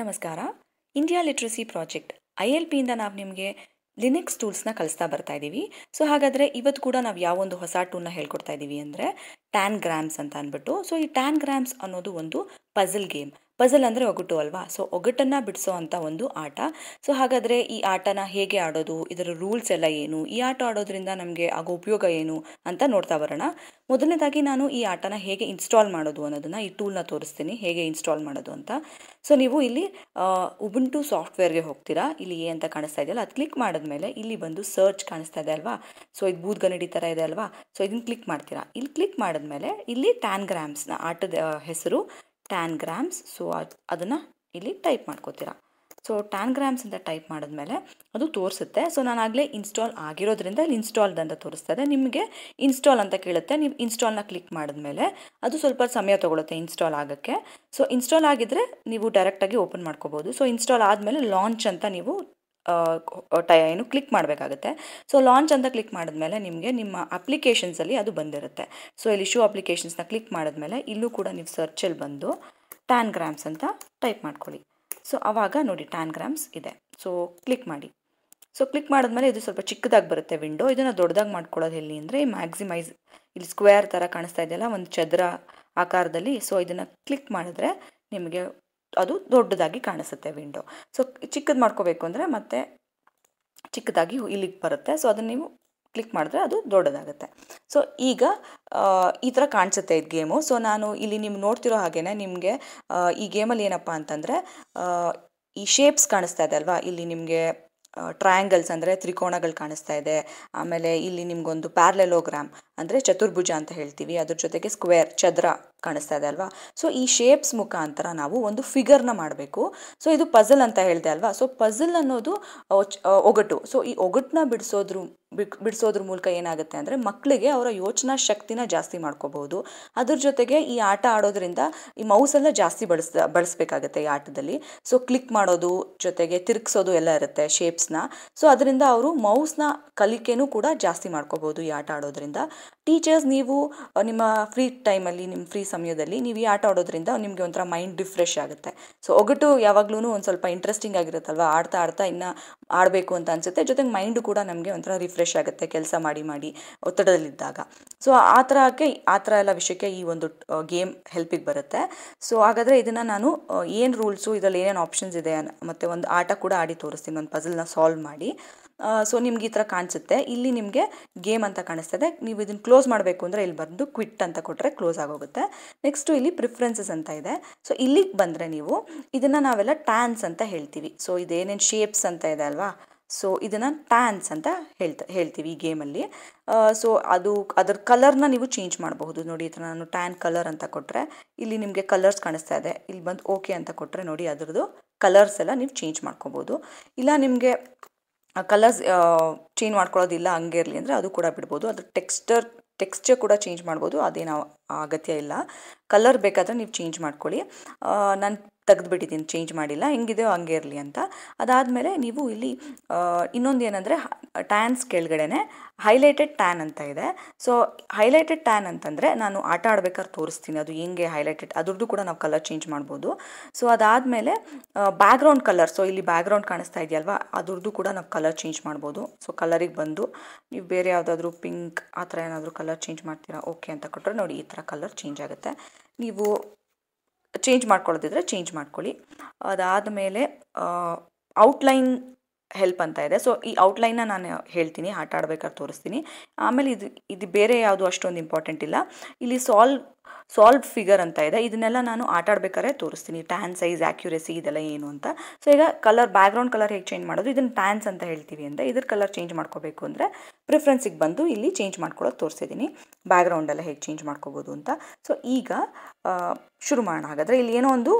ನಮಸ್ಕಾರ India literacy project I L ಪಿಯಿಂದ ನಾವು ನಿಮಗೆ ಟೂಲ್ಸ್ ಟೂಲ್ಸ್ನ ಕಲಿಸ್ತಾ ಬರ್ತಾ ಇದ್ದೀವಿ ಸೊ ಹಾಗಾದರೆ ಇವತ್ತು ಕೂಡ ನಾವು ಯಾವೊಂದು ಹೊಸ ಟೂಲ್ನ ಹೇಳ್ಕೊಡ್ತಾ ಇದ್ದೀವಿ ಅಂದರೆ ಟ್ಯಾನ್ ಗ್ರಾಮ್ಸ್ ಅಂತ ಅಂದ್ಬಿಟ್ಟು ಸೊ ಈ ಟ್ಯಾನ್ ಗ್ರಾಮ್ಸ್ ಅನ್ನೋದು ಒಂದು ಪಝಲ್ ಗೇಮ್ ಪಝಲ್ ಅಂದರೆ ಒಗಟು ಅಲ್ವಾ ಸೊ ಒಗಟನ್ನು ಬಿಡಿಸೋ ಅಂಥ ಒಂದು ಆಟ ಸೊ ಹಾಗಾದರೆ ಈ ಆಟನ ಹೇಗೆ ಆಡೋದು ಇದರ ರೂಲ್ಸ್ ಎಲ್ಲ ಏನು ಈ ಆಟ ಆಡೋದ್ರಿಂದ ನಮಗೆ ಆಗೋ ಉಪಯೋಗ ಏನು ಅಂತ ನೋಡ್ತಾ ಬರೋಣ ಮೊದಲನೇದಾಗಿ ನಾನು ಈ ಆಟನ ಹೇಗೆ ಇನ್ಸ್ಟಾಲ್ ಮಾಡೋದು ಅನ್ನೋದನ್ನು ಈ ಟೂಲ್ನ ತೋರಿಸ್ತೀನಿ ಹೇಗೆ ಇನ್ಸ್ಟಾಲ್ ಮಾಡೋದು ಅಂತ ಸೊ ನೀವು ಇಲ್ಲಿ ಉಬುಂಟು ಸಾಫ್ಟ್ವೇರ್ಗೆ ಹೋಗ್ತೀರಾ ಇಲ್ಲಿ ಏ ಅಂತ ಕಾಣಿಸ್ತಾ ಇದೆಯಲ್ಲ ಅದು ಕ್ಲಿಕ್ ಮಾಡಿದ್ಮೇಲೆ ಇಲ್ಲಿ ಬಂದು ಸರ್ಚ್ ಕಾಣಿಸ್ತಾ ಇದೆ ಅಲ್ವಾ ಸೊ ಇದು ಗನ್ನಡಿ ಥರ ಇದೆ ಅಲ್ವಾ ಸೊ ಇದನ್ನು ಕ್ಲಿಕ್ ಮಾಡ್ತೀರಾ ಇಲ್ಲಿ ಕ್ಲಿಕ್ ಮಾಡಿದ್ಮೇಲೆ ಇಲ್ಲಿ ಟ್ಯಾನ್ಗ್ರಾಮ್ಸ್ನ ಆಟದ ಹೆಸರು ಟ್ಯಾನ್ ಗ್ರಾಮ್ಸ್ ಸೊ ಅದು ಅದನ್ನು ಇಲ್ಲಿ ಟೈಪ್ ಮಾಡ್ಕೋತೀರಾ ಸೊ ಟ್ಯಾನ್ ಗ್ರಾಮ್ಸ್ ಅಂತ ಟೈಪ್ ಮಾಡಿದ್ಮೇಲೆ ಅದು ತೋರಿಸುತ್ತೆ ಸೊ ಆಗಲೇ ಇನ್ಸ್ಟಾಲ್ ಆಗಿರೋದ್ರಿಂದ ಅಲ್ಲಿ ಇನ್ಸ್ಟಾಲ್ದಂತ ಅಂತ ತೋರಿಸ್ತಾ ನಿಮಗೆ ಇನ್ಸ್ಟಾಲ್ ಅಂತ ಕೇಳುತ್ತೆ ನೀವು ಇನ್ಸ್ಟಾಲ್ನ ಕ್ಲಿಕ್ ಮಾಡಿದ್ಮೇಲೆ ಅದು ಸ್ವಲ್ಪ ಸಮಯ ತೊಗೊಳುತ್ತೆ ಇನ್ಸ್ಟಾಲ್ ಆಗೋಕ್ಕೆ ಸೊ ಇನ್ಸ್ಟಾಲ್ ಆಗಿದ್ದರೆ ನೀವು ಡೈರೆಕ್ಟಾಗಿ ಓಪನ್ ಮಾಡ್ಕೋಬೋದು ಸೊ ಇನ್ಸ್ಟಾಲ್ ಆದಮೇಲೆ ಲಾಂಚ್ ಅಂತ ನೀವು ಟೈ ಏನು ಕ್ಲಿಕ್ ಮಾಡಬೇಕಾಗುತ್ತೆ ಸೊ ಲಾಂಚ್ ಅಂತ ಕ್ಲಿಕ್ ಮಾಡಿದ್ಮೇಲೆ ನಿಮಗೆ ನಿಮ್ಮ ಅಪ್ಲಿಕೇಶನ್ಸಲ್ಲಿ ಅದು ಬಂದಿರುತ್ತೆ ಸೊ ಇಲ್ಲಿ ಶೂ ಅಪ್ಲಿಕೇಶನ್ಸ್ನ ಕ್ಲಿಕ್ ಮಾಡಿದ್ಮೇಲೆ ಇಲ್ಲೂ ಕೂಡ ನೀವು ಸರ್ಚಲ್ಲಿ ಬಂದು ಟ್ಯಾನ್ ಗ್ರಾಮ್ಸ್ ಅಂತ ಟೈಪ್ ಮಾಡ್ಕೊಳ್ಳಿ ಸೊ ಆವಾಗ ನೋಡಿ ಟ್ಯಾನ್ ಗ್ರಾಮ್ಸ್ ಇದೆ ಸೊ ಕ್ಲಿಕ್ ಮಾಡಿ ಸೊ ಕ್ಲಿಕ್ ಮಾಡಿದ್ಮೇಲೆ ಇದು ಸ್ವಲ್ಪ ಚಿಕ್ಕದಾಗಿ ಬರುತ್ತೆ ವಿಂಡೋ ಇದನ್ನು ದೊಡ್ಡದಾಗಿ ಮಾಡ್ಕೊಳ್ಳೋದು ಎಲ್ಲಿ ಅಂದರೆ ಮ್ಯಾಕ್ಸಿಮೈಸ್ ಇಲ್ಲಿ ಸ್ಕ್ವೇರ್ ಥರ ಕಾಣಿಸ್ತಾ ಇದೆಯಲ್ಲ ಒಂದು ಚದರ ಆಕಾರದಲ್ಲಿ ಸೊ ಇದನ್ನು ಕ್ಲಿಕ್ ಮಾಡಿದ್ರೆ ನಿಮಗೆ ಅದು ದೊಡ್ಡದಾಗಿ ಕಾಣಿಸುತ್ತೆ ವಿಂಡೋ ಸೊ ಚಿಕ್ಕದು ಮಾಡ್ಕೋಬೇಕು ಅಂದರೆ ಮತ್ತೆ ಚಿಕ್ಕದಾಗಿ ಇಲ್ಲಿಗೆ ಬರುತ್ತೆ ಸೊ ಅದನ್ನು ನೀವು ಕ್ಲಿಕ್ ಮಾಡಿದ್ರೆ ಅದು ದೊಡ್ಡದಾಗುತ್ತೆ ಸೊ ಈಗ ಈ ಥರ ಕಾಣಿಸುತ್ತೆ ಇದು ಗೇಮು ಸೊ ನಾನು ಇಲ್ಲಿ ನಿಮ್ಗೆ ನೋಡ್ತಿರೋ ಹಾಗೇ ನಿಮಗೆ ಈ ಗೇಮಲ್ಲಿ ಏನಪ್ಪ ಅಂತಂದರೆ ಈ ಶೇಪ್ಸ್ ಕಾಣಿಸ್ತಾ ಇದೆ ಅಲ್ವಾ ಇಲ್ಲಿ ನಿಮಗೆ ಟ್ರಯಾಂಗಲ್ಸ್ ಅಂದರೆ ತ್ರಿಕೋಣಗಳು ಕಾಣಿಸ್ತಾ ಇದೆ ಆಮೇಲೆ ಇಲ್ಲಿ ನಿಮಗೊಂದು ಪ್ಯಾರ್ಲೆಲೋಗ್ರಾಮ್ ಅಂದರೆ ಚತುರ್ಭುಜ ಅಂತ ಹೇಳ್ತೀವಿ ಅದ್ರ ಜೊತೆಗೆ ಸ್ಕ್ವೇರ್ ಚದರ ಕಾಣಿಸ್ತಾ ಇದೆ ಅಲ್ವಾ ಸೊ ಈ ಶೇಪ್ಸ್ ಮುಖಾಂತರ ನಾವು ಒಂದು ಫಿಗರ್ನ ಮಾಡಬೇಕು ಸೊ ಇದು ಪಝಲ್ ಅಂತ ಹೇಳಿದೆ ಅಲ್ವಾ ಸೊ ಪಝಲ್ ಅನ್ನೋದು ಒಗಟು ಸೊ ಈ ಒಗಟನ್ನ ಬಿಡಿಸೋದ್ರ ಬಿಡಿಸೋದ್ರ ಮೂಲಕ ಏನಾಗುತ್ತೆ ಅಂದರೆ ಮಕ್ಕಳಿಗೆ ಅವರ ಯೋಚನಾ ಶಕ್ತಿನ ಜಾಸ್ತಿ ಮಾಡ್ಕೋಬಹುದು ಅದ್ರ ಜೊತೆಗೆ ಈ ಆಟ ಆಡೋದ್ರಿಂದ ಈ ಮೌಸ್ ಎಲ್ಲ ಜಾಸ್ತಿ ಬಳಸ ಬಳಸಬೇಕಾಗುತ್ತೆ ಈ ಆಟದಲ್ಲಿ ಸೊ ಕ್ಲಿಕ್ ಮಾಡೋದು ಜೊತೆಗೆ ತಿರುಗಿಸೋದು ಎಲ್ಲ ಇರುತ್ತೆ ಶೇಪ್ಸ್ನ ಸೊ ಅದರಿಂದ ಅವರು ಮೌಸ್ನ ಕಲಿಕೆನೂ ಕೂಡ ಜಾಸ್ತಿ ಮಾಡ್ಕೋಬಹುದು ಈ ಆಟ ಆಡೋದ್ರಿಂದ ಟೀಚರ್ಸ್ ನೀವು ನಿಮ್ಮ ಫ್ರೀ ಟೈಮಲ್ಲಿ ನಿಮ್ಮ ಫ್ರೀ ಸಮಯದಲ್ಲಿ ನೀವು ಈ ಆಟ ಆಡೋದ್ರಿಂದ ನಿಮಗೆ ಒಂಥರ ಮೈಂಡ್ ರಿಫ್ರೆಶ್ ಆಗುತ್ತೆ ಸೊ ಒಗಟು ಯಾವಾಗ್ಲೂ ಒಂದು ಸ್ವಲ್ಪ ಇಂಟ್ರೆಸ್ಟಿಂಗ್ ಆಗಿರುತ್ತಲ್ವ ಆಡ್ತಾ ಆಡ್ತಾ ಇನ್ನು ಆಡಬೇಕು ಅಂತ ಅನಿಸುತ್ತೆ ಜೊತೆಗೆ ಮೈಂಡು ಕೂಡ ನಮಗೆ ಒಂಥರ ರಿಫ್ರೆಶ್ ಆಗುತ್ತೆ ಕೆಲಸ ಮಾಡಿ ಮಾಡಿ ಒತ್ತಡದಲ್ಲಿದ್ದಾಗ ಸೊ ಆ ಥರಕ್ಕೆ ಆ ಥರ ಎಲ್ಲ ವಿಷಯಕ್ಕೆ ಈ ಒಂದು ಗೇಮ್ ಹೆಲ್ಪಿಗೆ ಬರುತ್ತೆ ಸೊ ಹಾಗಾದರೆ ಇದನ್ನು ನಾನು ಏನು ರೂಲ್ಸು ಇದರಲ್ಲಿ ಏನೇನು ಆಪ್ಷನ್ಸ್ ಇದೆ ಮತ್ತು ಒಂದು ಆಟ ಕೂಡ ಆಡಿ ತೋರಿಸ್ತೀನಿ ಒಂದು ಪಝಲ್ನ ಸಾಲ್ವ್ ಮಾಡಿ ಸೊ ನಿಮ್ಗೆ ಈ ಥರ ಕಾಣಿಸುತ್ತೆ ಇಲ್ಲಿ ನಿಮಗೆ ಗೇಮ್ ಅಂತ ಕಾಣಿಸ್ತದೆ ನೀವು ಇದನ್ನು ಕ್ಲೋಸ್ ಮಾಡಬೇಕು ಅಂದರೆ ಇಲ್ಲಿ ಬಂದು ಕ್ವಿಟ್ ಅಂತ ಕೊಟ್ಟರೆ ಕ್ಲೋಸ್ ಆಗೋಗುತ್ತೆ ನೆಕ್ಸ್ಟು ಇಲ್ಲಿ ಪ್ರಿಫ್ರೆನ್ಸಸ್ ಅಂತ ಇದೆ ಸೊ ಇಲ್ಲಿಗೆ ಬಂದರೆ ನೀವು ಇದನ್ನು ನಾವೆಲ್ಲ ಟ್ಯಾನ್ಸ್ ಅಂತ ಹೇಳ್ತೀವಿ ಸೊ ಇದೇನೇನು ಶೇಪ್ಸ್ ಅಂತ ಇದೆ ಅಲ್ವಾ ಸೊ ಇದನ್ನು ಟ್ಯಾನ್ಸ್ ಅಂತ ಹೇಳ್ತಾ ಹೇಳ್ತೀವಿ ಈ ಗೇಮಲ್ಲಿ ಸೊ ಅದು ಅದರ ಕಲರ್ನ ನೀವು ಚೇಂಜ್ ಮಾಡಬಹುದು ನೋಡಿ ಈ ಥರ ನಾನು ಟ್ಯಾನ್ ಕಲರ್ ಅಂತ ಕೊಟ್ಟರೆ ಇಲ್ಲಿ ನಿಮಗೆ ಕಲರ್ಸ್ ಕಾಣಿಸ್ತಾ ಇದೆ ಇಲ್ಲಿ ಬಂದು ಓಕೆ ಅಂತ ಕೊಟ್ಟರೆ ನೋಡಿ ಅದರದ್ದು ಕಲರ್ಸ್ ಎಲ್ಲ ನೀವು ಚೇಂಜ್ ಮಾಡ್ಕೋಬೋದು ಇಲ್ಲ ನಿಮಗೆ ಕಲರ್ಸ್ ಚೇಂಜ್ ಮಾಡ್ಕೊಳ್ಳೋದಿಲ್ಲ ಹಂಗೆ ಇರಲಿ ಅಂದರೆ ಅದು ಕೂಡ ಬಿಡ್ಬೋದು ಅದ್ರ ಟೆಕ್ಸ್ಟರ್ ಟೆಕ್ಸ್ಚರ್ ಕೂಡ ಚೇಂಜ್ ಮಾಡ್ಬೋದು ಅದೇನು ಅಗತ್ಯ ಇಲ್ಲ ಕಲರ್ ಬೇಕಾದರೆ ನೀವು ಚೇಂಜ್ ಮಾಡ್ಕೊಳ್ಳಿ ನಾನು ತೆಗೆದುಬಿಟ್ಟಿದ್ದೀನಿ ಚೇಂಜ್ ಮಾಡಿಲ್ಲ ಹೆಂಗಿದೆಯೋ ಹಂಗೆ ಇರಲಿ ಅಂತ ಅದಾದಮೇಲೆ ನೀವು ಇಲ್ಲಿ ಇನ್ನೊಂದು ಏನಂದರೆ ಟ್ಯಾನ್ಸ್ ಕೆಳಗಡೆನೆ ಹೈಲೈಟೆಡ್ ಟ್ಯಾನ್ ಅಂತ ಇದೆ ಸೊ ಹೈಲೈಟೆಡ್ ಟ್ಯಾನ್ ಅಂತಂದರೆ ನಾನು ಆಟ ಆಡ್ಬೇಕಾದ್ರೆ ತೋರಿಸ್ತೀನಿ ಅದು ಹೆಂಗೆ ಹೈಲೈಟೆಡ್ ಅದ್ರದ್ದು ಕೂಡ ನಾವು ಕಲರ್ ಚೇಂಜ್ ಮಾಡ್ಬೋದು ಸೊ ಅದಾದಮೇಲೆ ಬ್ಯಾಗ್ರೌಂಡ್ ಕಲರ್ ಸೊ ಇಲ್ಲಿ ಬ್ಯಾಗ್ರೌಂಡ್ ಕಾಣಿಸ್ತಾ ಇದೆಯಲ್ವಾ ಅದ್ರದ್ದು ಕೂಡ ನಾವು ಕಲರ್ ಚೇಂಜ್ ಮಾಡ್ಬೋದು ಸೊ ಕಲರಿಗೆ ಬಂದು ನೀವು ಬೇರೆ ಯಾವುದಾದ್ರೂ ಪಿಂಕ್ ಆ ಥರ ಏನಾದರೂ ಕಲರ್ ಚೇಂಜ್ ಮಾಡ್ತೀರಾ ಓಕೆ ಅಂತ ಕೊಟ್ಟರೆ ನೋಡಿ ಈ ಥರ ಕಲರ್ ಚೇಂಜ್ ಆಗುತ್ತೆ ನೀವು ಚೇಂಜ್ ಮಾಡ್ಕೊಳ್ಳೋದಿದ್ರೆ ಚೇಂಜ್ ಮಾಡ್ಕೊಳ್ಳಿ ಅದಾದ ಮೇಲೆ ಔಟ್ಲೈನ್ ಹೆಲ್ಪ್ ಅಂತ ಇದೆ ಸೊ ಈ ಔಟ್ಲೈನ್ನ ನಾನು ಹೇಳ್ತೀನಿ ಆಟ ಆಡ್ಬೇಕಾದ್ರೆ ತೋರಿಸ್ತೀನಿ ಆಮೇಲೆ ಇದು ಇದು ಬೇರೆ ಯಾವುದು ಅಷ್ಟೊಂದು ಇಂಪಾರ್ಟೆಂಟ್ ಇಲ್ಲ ಇಲ್ಲಿ ಸಾಲ್ವ್ ಸಾಲ್ವ್ ಫಿಗರ್ ಅಂತ ಇದೆ ಇದನ್ನೆಲ್ಲ ನಾನು ಆಟಾಡ್ಬೇಕಾದ್ರೆ ತೋರಿಸ್ತೀನಿ ಟ್ಯಾನ್ ಸೈಜ್ ಆಕ್ಯುರೇಸಿ ಇದೆಲ್ಲ ಏನು ಅಂತ ಸೊ ಈಗ ಕಲರ್ ಬ್ಯಾಕ್ಗ್ರೌಂಡ್ ಕಲರ್ ಹೇಗೆ ಚೇಂಜ್ ಮಾಡೋದು ಇದನ್ನು ಟ್ಯಾನ್ಸ್ ಅಂತ ಹೇಳ್ತೀವಿ ಅಂತ ಇದ್ರ ಕಲರ್ ಚೇಂಜ್ ಮಾಡ್ಕೋಬೇಕು ಅಂದರೆ ಪ್ರಿಫ್ರೆನ್ಸಿಗೆ ಬಂದು ಇಲ್ಲಿ ಚೇಂಜ್ ಮಾಡ್ಕೊಳ್ಳೋದು ತೋರಿಸಿದ್ದೀನಿ ಬ್ಯಾಕ್ಗ್ರೌಂಡೆಲ್ಲ ಹೇಗೆ ಚೇಂಜ್ ಮಾಡ್ಕೋಬೋದು ಅಂತ ಸೊ ಈಗ ಶುರು ಮಾಡೋಣ ಹಾಗಾದರೆ ಇಲ್ಲಿ ಏನೋ ಒಂದು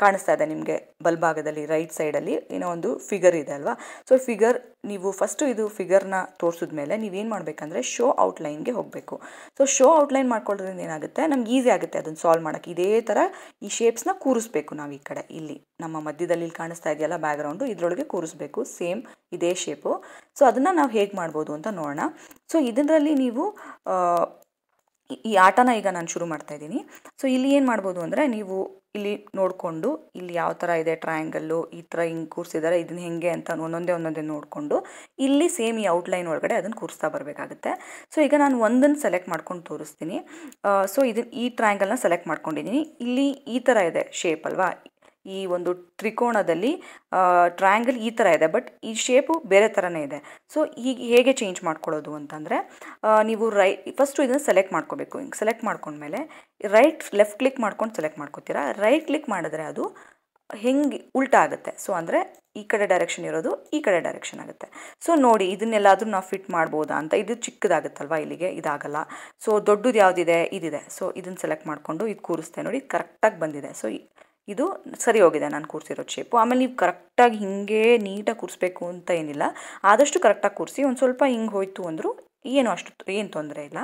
ಕಾಣಿಸ್ತಾ ಇದೆ ನಿಮಗೆ ಬಲ್ಭಾಗದಲ್ಲಿ ರೈಟ್ ಸೈಡಲ್ಲಿ ಏನೋ ಒಂದು ಫಿಗರ್ ಇದೆ ಅಲ್ವಾ ಸೊ ಫಿಗರ್ ನೀವು ಫಸ್ಟು ಇದು ಫಿಗರ್ನ ತೋರಿಸಿದ ಮೇಲೆ ನೀವೇನು ಮಾಡಬೇಕಂದ್ರೆ ಶೋ ಔಟ್ಲೈನ್ಗೆ ಹೋಗಬೇಕು ಸೊ ಶೋ ಔಟ್ಲೈನ್ ಮಾಡ್ಕೊಳ್ಳೋದ್ರಿಂದ ಏನಾಗುತ್ತೆ ನಮ್ಗೆ ಈಸಿ ಆಗುತ್ತೆ ಅದನ್ನು ಸಾಲ್ವ್ ಮಾಡೋಕ್ಕೆ ಇದೇ ಥರ ಈ ಶೇಪ್ಸ್ನ ಕೂರಿಸ್ಬೇಕು ನಾವು ಈ ಕಡೆ ಇಲ್ಲಿ ನಮ್ಮ ಮಧ್ಯದಲ್ಲಿ ಕಾಣಿಸ್ತಾ ಇದೆಯಲ್ಲ ಬ್ಯಾಕ್ಗ್ರೌಂಡು ಇದರೊಳಗೆ ಕೂರಿಸ್ಬೇಕು ಸೇಮ್ ಇದೇ ಶೇಪು ಸೊ ಅದನ್ನು ನಾವು ಹೇಗೆ ಮಾಡ್ಬೋದು ಅಂತ ನೋಡೋಣ ಸೊ ಇದರಲ್ಲಿ ನೀವು ಈ ಆಟನ ಈಗ ನಾನು ಶುರು ಮಾಡ್ತಾ ಇದ್ದೀನಿ ಸೊ ಇಲ್ಲಿ ಏನು ಮಾಡ್ಬೋದು ಅಂದರೆ ನೀವು ಇಲ್ಲಿ ನೋಡಿಕೊಂಡು ಇಲ್ಲಿ ಯಾವ ಥರ ಇದೆ ಟ್ರಯಾಂಗಲ್ಲು ಈ ಥರ ಹಿಂಗೆ ಕೂರಿಸಿದ್ದಾರೆ ಇದನ್ನ ಹೆಂಗೆ ಅಂತ ಒಂದೊಂದೇ ಒಂದೊಂದೇ ನೋಡಿಕೊಂಡು ಇಲ್ಲಿ ಸೇಮ್ ಈ ಔಟ್ಲೈನ್ ಒಳಗಡೆ ಅದನ್ನು ಕೂರಿಸ್ತಾ ಬರಬೇಕಾಗುತ್ತೆ ಸೊ ಈಗ ನಾನು ಒಂದನ್ನು ಸೆಲೆಕ್ಟ್ ಮಾಡ್ಕೊಂಡು ತೋರಿಸ್ತೀನಿ ಸೊ ಇದನ್ನು ಈ ಟ್ರಯಾಂಗಲ್ನ ಸೆಲೆಕ್ಟ್ ಮಾಡ್ಕೊಂಡಿದ್ದೀನಿ ಇಲ್ಲಿ ಈ ಥರ ಇದೆ ಶೇಪ್ ಅಲ್ವಾ ಈ ಒಂದು ತ್ರಿಕೋಣದಲ್ಲಿ ಟ್ರಯಾಂಗಲ್ ಈ ಥರ ಇದೆ ಬಟ್ ಈ ಶೇಪು ಬೇರೆ ಥರನೇ ಇದೆ ಸೊ ಈಗ ಹೇಗೆ ಚೇಂಜ್ ಮಾಡ್ಕೊಳ್ಳೋದು ಅಂತಂದರೆ ನೀವು ರೈ ಫಸ್ಟು ಇದನ್ನು ಸೆಲೆಕ್ಟ್ ಮಾಡ್ಕೋಬೇಕು ಹಿಂಗೆ ಸೆಲೆಕ್ಟ್ ಮಾಡ್ಕೊಂಡ್ಮೇಲೆ ರೈಟ್ ಲೆಫ್ಟ್ ಕ್ಲಿಕ್ ಮಾಡ್ಕೊಂಡು ಸೆಲೆಕ್ಟ್ ಮಾಡ್ಕೋತೀರಾ ರೈಟ್ ಕ್ಲಿಕ್ ಮಾಡಿದ್ರೆ ಅದು ಹೆಂಗೆ ಉಲ್ಟಾ ಆಗುತ್ತೆ ಸೊ ಅಂದರೆ ಈ ಕಡೆ ಡೈರೆಕ್ಷನ್ ಇರೋದು ಈ ಕಡೆ ಡೈರೆಕ್ಷನ್ ಆಗುತ್ತೆ ಸೊ ನೋಡಿ ಇದನ್ನೆಲ್ಲಾದರೂ ನಾವು ಫಿಟ್ ಮಾಡ್ಬೋದಾ ಅಂತ ಇದು ಚಿಕ್ಕದಾಗುತ್ತಲ್ವ ಇಲ್ಲಿಗೆ ಇದಾಗಲ್ಲ ಸೊ ದೊಡ್ಡದು ಯಾವುದಿದೆ ಇದಿದೆ ಸೊ ಇದನ್ನು ಸೆಲೆಕ್ಟ್ ಮಾಡಿಕೊಂಡು ಇದು ಕೂರಿಸ್ತೆ ನೋಡಿ ಕರೆಕ್ಟಾಗಿ ಬಂದಿದೆ ಸೊ ಇದು ಸರಿ ಹೋಗಿದೆ ನಾನು ಕೂರಿಸಿರೋ ಶೇಪು ಆಮೇಲೆ ನೀವು ಕರೆಕ್ಟಾಗಿ ಹಿಂಗೆ ನೀಟಾಗಿ ಕೂರಿಸ್ಬೇಕು ಅಂತ ಏನಿಲ್ಲ ಆದಷ್ಟು ಕರೆಕ್ಟಾಗಿ ಕೂರಿಸಿ ಒಂದು ಸ್ವಲ್ಪ ಹಿಂಗೆ ಹೋಯಿತು ಅಂದರೂ ಏನು ಅಷ್ಟು ಏನು ತೊಂದರೆ ಇಲ್ಲ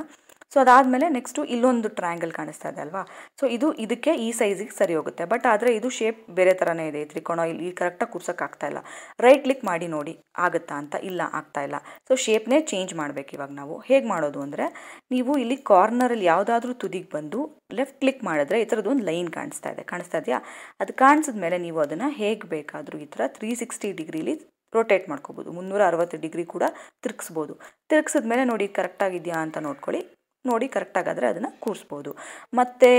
ಸೊ ಅದಾದಮೇಲೆ ನೆಕ್ಸ್ಟು ಇಲ್ಲೊಂದು ಟ್ರಯಾಂಗಲ್ ಕಾಣಿಸ್ತಾ ಇದೆ ಅಲ್ವಾ ಸೊ ಇದು ಇದಕ್ಕೆ ಈ ಸೈಜಿಗೆ ಸರಿ ಹೋಗುತ್ತೆ ಬಟ್ ಆದರೆ ಇದು ಶೇಪ್ ಬೇರೆ ಥರನೇ ಇದೆ ತ್ರಿಕೋಣ ಇಲ್ಲಿ ಕರೆಕ್ಟಾಗಿ ಕೂರ್ಸೋಕ್ಕಾಗ್ತಾ ಇಲ್ಲ ರೈಟ್ ಕ್ಲಿಕ್ ಮಾಡಿ ನೋಡಿ ಆಗುತ್ತಾ ಅಂತ ಇಲ್ಲ ಆಗ್ತಾ ಇಲ್ಲ ಸೊ ಶೇಪ್ನೇ ಚೇಂಜ್ ಮಾಡಬೇಕು ಇವಾಗ ನಾವು ಹೇಗೆ ಮಾಡೋದು ಅಂದರೆ ನೀವು ಇಲ್ಲಿ ಕಾರ್ನರಲ್ಲಿ ಯಾವುದಾದ್ರೂ ತುದಿಗೆ ಬಂದು ಲೆಫ್ಟ್ ಕ್ಲಿಕ್ ಮಾಡಿದ್ರೆ ಈ ಥರದ್ದು ಒಂದು ಲೈನ್ ಕಾಣಿಸ್ತಾ ಇದೆ ಕಾಣಿಸ್ತಾ ಇದೆಯಾ ಅದು ಕಾಣಿಸಿದ ಮೇಲೆ ನೀವು ಅದನ್ನು ಹೇಗೆ ಬೇಕಾದರೂ ಈ ಥರ ತ್ರೀ ಸಿಕ್ಸ್ಟಿ ಡಿಗ್ರೀಲಿ ರೋಟೇಟ್ ಮಾಡ್ಕೋಬೋದು ಮುನ್ನೂರ ಅರವತ್ತು ಡಿಗ್ರಿ ಕೂಡ ತಿರುಗಿಸ್ಬೋದು ತಿರುಗಿಸಿದ ಮೇಲೆ ನೋಡಿ ಕರೆಕ್ಟಾಗಿದೆಯಾ ಅಂತ ನೋಡ್ಕೊಳ್ಳಿ ನೋಡಿ ಕರೆಕ್ಟಾಗಾದರೆ ಅದನ್ನು ಕೂರಿಸ್ಬೋದು ಮತ್ತು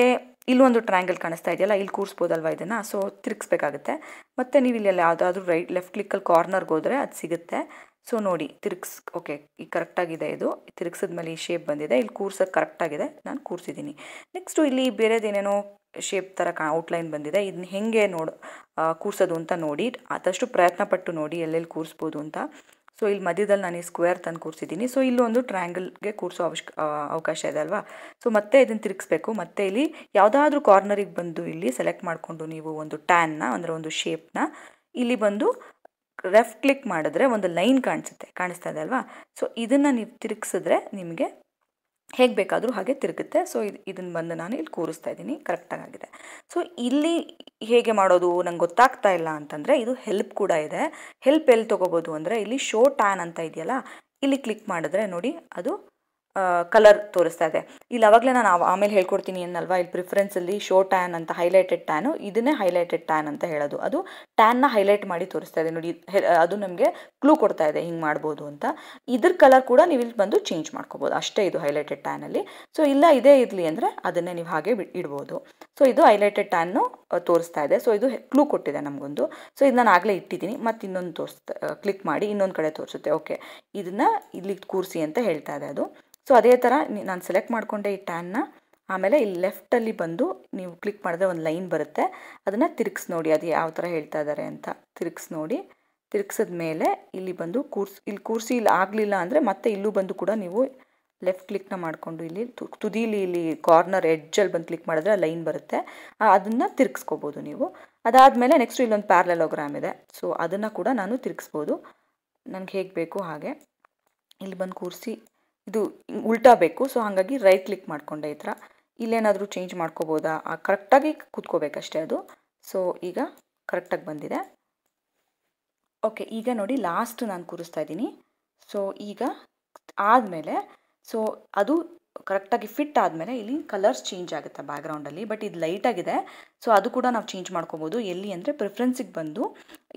ಇಲ್ಲೊಂದು ಟ್ರ್ಯಾಂಗಲ್ ಕಾಣಿಸ್ತಾ ಇದೆಯಲ್ಲ ಇಲ್ಲಿ ಕೂರಿಸ್ಬೋದಲ್ವ ಇದನ್ನು ಸೊ ತಿರುಗಿಸ್ಬೇಕಾಗುತ್ತೆ ಮತ್ತು ನೀವು ಇಲ್ಲಿ ಯಾವುದಾದ್ರೂ ರೈಟ್ ಲೆಫ್ಟ್ ಕ್ಲಿಕ್ಕಲ್ಲಿ ಕಾರ್ನರ್ಗೆ ಹೋದರೆ ಅದು ಸಿಗುತ್ತೆ ಸೊ ನೋಡಿ ತಿರುಗ್ಸ್ ಓಕೆ ಈ ಕರೆಕ್ಟಾಗಿದೆ ಇದು ತಿರುಗಿಸಿದ ಮೇಲೆ ಈ ಶೇಪ್ ಬಂದಿದೆ ಇಲ್ಲಿ ಕೂರ್ಸೋಕ್ಕೆ ಕರೆಕ್ಟಾಗಿದೆ ನಾನು ಕೂರಿಸಿದ್ದೀನಿ ನೆಕ್ಸ್ಟು ಇಲ್ಲಿ ಬೇರೆದೇನೇನೋ ಶೇಪ್ ಥರ ಕಾ ಔಟ್ಲೈನ್ ಬಂದಿದೆ ಇದನ್ನ ಹೇಗೆ ನೋಡು ಕೂರಿಸೋದು ಅಂತ ನೋಡಿ ಆದಷ್ಟು ಪ್ರಯತ್ನಪಟ್ಟು ನೋಡಿ ಎಲ್ಲೆಲ್ಲಿ ಕೂರಿಸ್ಬೋದು ಅಂತ ಸೊ ಇಲ್ಲಿ ಮಧ್ಯದಲ್ಲಿ ನಾನು ಈ ಸ್ಕ್ವೇರ್ ತಂದು ಕೂರಿಸಿದ್ದೀನಿ ಸೊ ಒಂದು ಟ್ರ್ಯಾಂಗಲ್ಗೆ ಕೂರಿಸೋ ಅವಶ್ ಅವಕಾಶ ಇದೆ ಅಲ್ವಾ ಸೊ ಮತ್ತೆ ಇದನ್ನು ತಿರುಗಿಸ್ಬೇಕು ಮತ್ತೆ ಇಲ್ಲಿ ಯಾವುದಾದ್ರೂ ಕಾರ್ನರಿಗೆ ಬಂದು ಇಲ್ಲಿ ಸೆಲೆಕ್ಟ್ ಮಾಡಿಕೊಂಡು ನೀವು ಒಂದು ಟ್ಯಾನ್ನ ಅಂದರೆ ಒಂದು ಶೇಪ್ನ ಇಲ್ಲಿ ಬಂದು ರೆಫ್ಟ್ ಕ್ಲಿಕ್ ಮಾಡಿದ್ರೆ ಒಂದು ಲೈನ್ ಕಾಣಿಸುತ್ತೆ ಕಾಣಿಸ್ತಾ ಇದೆ ಅಲ್ವಾ ಸೊ ಇದನ್ನು ನೀವು ತಿರುಗಿಸಿದ್ರೆ ನಿಮಗೆ ಹೇಗೆ ಬೇಕಾದರೂ ಹಾಗೆ ತಿರುಗುತ್ತೆ ಸೊ ಇದು ಇದನ್ನು ಬಂದು ನಾನು ಇಲ್ಲಿ ಕೂರಿಸ್ತಾ ಇದ್ದೀನಿ ಕರೆಕ್ಟಾಗಿದೆ ಸೊ ಇಲ್ಲಿ ಹೇಗೆ ಮಾಡೋದು ನಂಗೆ ಗೊತ್ತಾಗ್ತಾ ಇಲ್ಲ ಅಂತಂದರೆ ಇದು ಹೆಲ್ಪ್ ಕೂಡ ಇದೆ ಹೆಲ್ಪ್ ಎಲ್ಲಿ ತೊಗೋಬೋದು ಅಂದರೆ ಇಲ್ಲಿ ಶೋ ಟ್ಯಾನ್ ಅಂತ ಇದೆಯಲ್ಲ ಇಲ್ಲಿ ಕ್ಲಿಕ್ ಮಾಡಿದ್ರೆ ನೋಡಿ ಅದು ಕಲರ್ ತೋರಿಸ್ತಾ ಇದೆ ಇಲ್ಲಿ ಅವಾಗಲೇ ನಾನು ಆಮೇಲೆ ಹೇಳ್ಕೊಡ್ತೀನಿ ಏನಲ್ವಾ ಇಲ್ಲಿ ಪ್ರಿಫರೆನ್ಸಲ್ಲಿ ಶೋ ಟ್ಯಾನ್ ಅಂತ ಹೈಲೈಟೆಡ್ ಟ್ಯಾನು ಇದನ್ನೇ ಹೈಲೈಟೆಡ್ ಟ್ಯಾನ್ ಅಂತ ಹೇಳೋದು ಅದು ಟ್ಯಾನ್ನ ಹೈಲೈಟ್ ಮಾಡಿ ತೋರಿಸ್ತಾ ಇದೆ ನೋಡಿ ಅದು ನಮಗೆ ಕ್ಲೂ ಕೊಡ್ತಾ ಇದೆ ಹಿಂಗೆ ಮಾಡ್ಬೋದು ಅಂತ ಇದ್ರ ಕಲರ್ ಕೂಡ ನೀವು ಇಲ್ಲಿ ಬಂದು ಚೇಂಜ್ ಮಾಡ್ಕೋಬೋದು ಅಷ್ಟೇ ಇದು ಹೈಲೈಟೆಡ್ ಟ್ಯಾನಲ್ಲಿ ಸೊ ಇಲ್ಲ ಇದೇ ಇರಲಿ ಅಂದರೆ ಅದನ್ನೇ ನೀವು ಹಾಗೆ ಇಡ್ಬೋದು ಸೊ ಇದು ಹೈಲೈಟೆಡ್ ಟ್ಯಾನ್ನು ತೋರಿಸ್ತಾ ಇದೆ ಸೊ ಇದು ಕ್ಲೂ ಕೊಟ್ಟಿದೆ ನಮಗೊಂದು ಸೊ ಇದು ನಾನು ಆಗಲೇ ಇಟ್ಟಿದ್ದೀನಿ ಮತ್ತು ಇನ್ನೊಂದು ತೋರಿಸ್ತಾ ಕ್ಲಿಕ್ ಮಾಡಿ ಇನ್ನೊಂದು ಕಡೆ ತೋರಿಸುತ್ತೆ ಓಕೆ ಇದನ್ನು ಇಲ್ಲಿ ಕೂರಿಸಿ ಅಂತ ಹೇಳ್ತಾ ಇದೆ ಅದು ಸೊ ಅದೇ ಥರ ನಾನು ಸೆಲೆಕ್ಟ್ ಮಾಡಿಕೊಂಡೆ ಈ ಟ್ಯಾನ್ನ ಆಮೇಲೆ ಇಲ್ಲಿ ಲೆಫ್ಟಲ್ಲಿ ಬಂದು ನೀವು ಕ್ಲಿಕ್ ಮಾಡಿದ್ರೆ ಒಂದು ಲೈನ್ ಬರುತ್ತೆ ಅದನ್ನು ತಿರುಗ್ಸ್ ನೋಡಿ ಅದು ಯಾವ ಥರ ಹೇಳ್ತಾ ಇದ್ದಾರೆ ಅಂತ ತಿರ್ಗಿಸ್ ನೋಡಿ ತಿರುಗ್ಸಿದ ಮೇಲೆ ಇಲ್ಲಿ ಬಂದು ಕೂರ್ಸಿ ಇಲ್ಲಿ ಕೂರಿಸಿ ಇಲ್ಲಿ ಆಗಲಿಲ್ಲ ಅಂದರೆ ಮತ್ತೆ ಇಲ್ಲೂ ಬಂದು ಕೂಡ ನೀವು ಲೆಫ್ಟ್ ಕ್ಲಿಕ್ನ ಮಾಡಿಕೊಂಡು ಇಲ್ಲಿ ತುದೀಲಿ ಇಲ್ಲಿ ಕಾರ್ನರ್ ಎಡ್ಜಲ್ಲಿ ಬಂದು ಕ್ಲಿಕ್ ಮಾಡಿದ್ರೆ ಲೈನ್ ಬರುತ್ತೆ ಅದನ್ನು ತಿರುಗಿಸ್ಕೋಬೋದು ನೀವು ಅದಾದಮೇಲೆ ನೆಕ್ಸ್ಟ್ ಇಲ್ಲೊಂದು ಪ್ಯಾರ್ಲೆಲೋಗ್ರಾಮ್ ಇದೆ ಸೊ ಅದನ್ನು ಕೂಡ ನಾನು ತಿರುಗಿಸ್ಬೋದು ನನಗೆ ಹೇಗೆ ಬೇಕು ಹಾಗೆ ಇಲ್ಲಿ ಬಂದು ಕೂರಿಸಿ ಇದು ಉಲ್ಟಾ ಬೇಕು ಸೊ ಹಾಗಾಗಿ ರೈಟ್ ಕ್ಲಿಕ್ ಮಾಡಿಕೊಂಡೆ ಈ ಥರ ಇಲ್ಲೇನಾದರೂ ಚೇಂಜ್ ಮಾಡ್ಕೋಬೋದಾ ಕರೆಕ್ಟಾಗಿ ಕೂತ್ಕೋಬೇಕಷ್ಟೇ ಅದು ಸೊ ಈಗ ಕರೆಕ್ಟಾಗಿ ಬಂದಿದೆ ಓಕೆ ಈಗ ನೋಡಿ ಲಾಸ್ಟ್ ನಾನು ಕೂರಿಸ್ತಾ ಇದ್ದೀನಿ ಸೊ ಈಗ ಆದಮೇಲೆ ಸೊ ಅದು ಕರೆಕ್ಟಾಗಿ ಫಿಟ್ ಆದಮೇಲೆ ಇಲ್ಲಿ ಕಲರ್ಸ್ ಚೇಂಜ್ ಆಗುತ್ತೆ ಬ್ಯಾಕ್ಗ್ರೌಂಡಲ್ಲಿ ಬಟ್ ಇದು ಲೈಟಾಗಿದೆ ಸೊ ಅದು ಕೂಡ ನಾವು ಚೇಂಜ್ ಮಾಡ್ಕೋಬೋದು ಎಲ್ಲಿ ಅಂದರೆ ಪ್ರಿಫ್ರೆನ್ಸಿಗೆ ಬಂದು